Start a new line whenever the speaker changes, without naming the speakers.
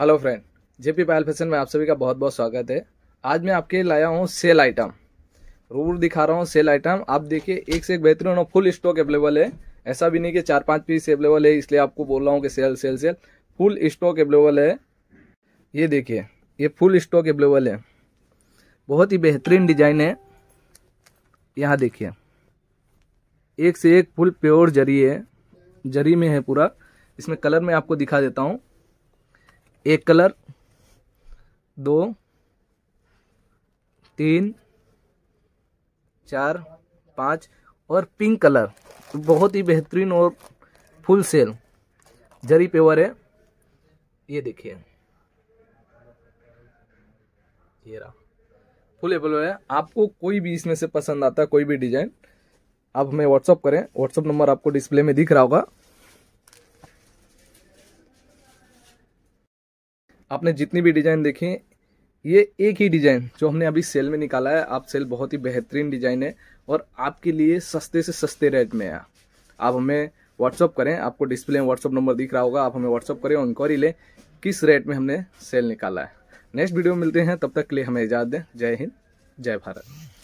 hello friend JP Payal fashion में आप सभी का बहुत बहुत स्वागत है आज मैं आपके लाया हूँ सेल आइटम रूबरू दिखा रहा हूँ सेल आइटम आप देखिए एक से एक बेहतरीन और फुल स्टॉक अवेलेबल है ऐसा भी नहीं कि चार पाँच पीस अवेलेबल है इसलिए आपको बोल रहा हूँ कि sale sale sale full stock available है ये देखिए ये फुल स्टॉक अवेलेबल है बहुत ही बेहतरीन डिजाइन है यहाँ देखिए एक से एक फुल प्योर जरी है जरी में है पूरा इसमें कलर में आपको दिखा देता हूँ एक कलर दो तीन चार पाँच और पिंक कलर बहुत ही बेहतरीन और फुल सेल जरी पेवर है
ये देखिए ये रहा फुल एवल
है आपको कोई भी इसमें से पसंद आता है कोई भी डिजाइन आप हमें व्हाट्सअप करें व्हाट्सअप नंबर आपको डिस्प्ले में दिख रहा होगा आपने जितनी भी डिज़ाइन देखी ये एक ही डिज़ाइन जो हमने अभी सेल में निकाला है आप सेल बहुत ही बेहतरीन डिज़ाइन है और आपके लिए सस्ते से सस्ते रेट में है आप हमें व्हाट्सअप करें आपको डिस्प्ले में व्हाट्सअप नंबर दिख रहा होगा आप हमें व्हाट्सअप करें और इंक्वायरी लें किस रेट में हमने सेल निकाला है नेक्स्ट वीडियो में मिलते हैं तब तक के लिए हमें इजाज़त दें जय हिंद जय भारत